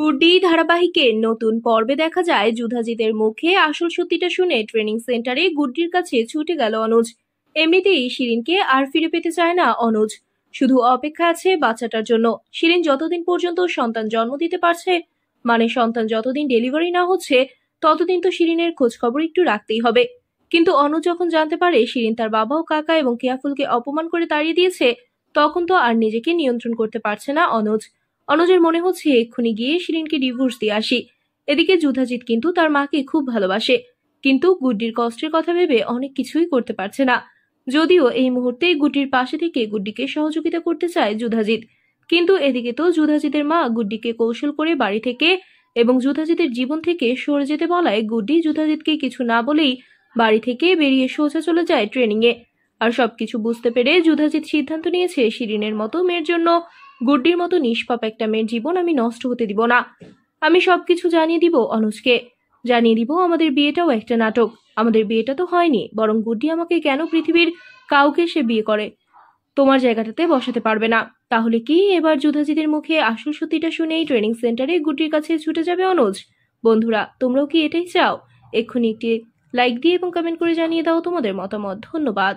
গুড্ডি ধারাবাহিকের নতুন পর্বে দেখা যায় যুধাজিতের মুখে আসল সত্যিটা শুনে ট্রেনিং সেন্টারে গুড্ডির কাছে ছুটে গেল অনুজ এমনিতেই শিরিনকে আর ফিরে পেতে চায় না অনুজ শুধু অপেক্ষা আছে বাচ্চাটার জন্য শিরিন যতদিন পর্যন্ত সন্তান জন্ম দিতে পারছে মানে সন্তান যতদিন ডেলিভারি না হচ্ছে ততদিন তো শিরিনের খোঁজখবর একটু রাখতেই হবে কিন্তু অনুজ যখন জানতে পারে শিরিন তার বাবা ও কাকা এবং কেয়াফুলকে অপমান করে তাড়িয়ে দিয়েছে তখন তো আর নিজেকে নিয়ন্ত্রণ করতে পারছে না অনুজ অনজের মনে হচ্ছে এক্ষুনি গিয়ে শিরিনকে ডিভোর্স দিয়ে আসি এদিকে যুধাজিৎ কিন্তু তার মাকে খুব ভালোবাসে কিন্তু গুড্ডির কষ্টের কথা ভেবে অনেক কিছুই করতে পারছে না যদিও এই মুহূর্তে গুড্ডির পাশে থেকে গুড্ডিকে সহযোগিতা করতে চায় যুধাজিৎ কিন্তু এদিকে তো যুধাজিতের মা গুড্ডিকে কৌশল করে বাড়ি থেকে এবং যুধাজিতের জীবন থেকে সরে যেতে বলায় গুড্ডি যুধাজিৎকে কিছু না বলেই বাড়ি থেকে বেরিয়ে সোজা চলে যায় ট্রেনিংয়ে আর সবকিছু বুঝতে পেরে যুধাজিৎ সিদ্ধান্ত নিয়েছে শিরিনের মতো মেয়ের জন্য গুড্ডির মতো নিষ্পাপ একটা মেয়ের জীবন আমি নষ্ট হতে দিব না আমি সবকিছু জানিয়ে দিব অনুজকে জানিয়ে দিব আমাদের বিয়েটাও একটা নাটক আমাদের বিয়েটা তো হয়নি বরং গুড্ডি আমাকে কেন পৃথিবীর কাউকে সে বিয়ে করে তোমার জায়গাটাতে বসাতে পারবে না তাহলে কি এবার যুধাজিদের মুখে আসল সত্যিটা শুনেই ট্রেনিং সেন্টারে গুড্ডির কাছে ছুটে যাবে অনুজ বন্ধুরা তোমরাও কি এটাই চাও এক্ষুনি একটি লাইক দিয়ে এবং কমেন্ট করে জানিয়ে দাও তোমাদের মতামত ধন্যবাদ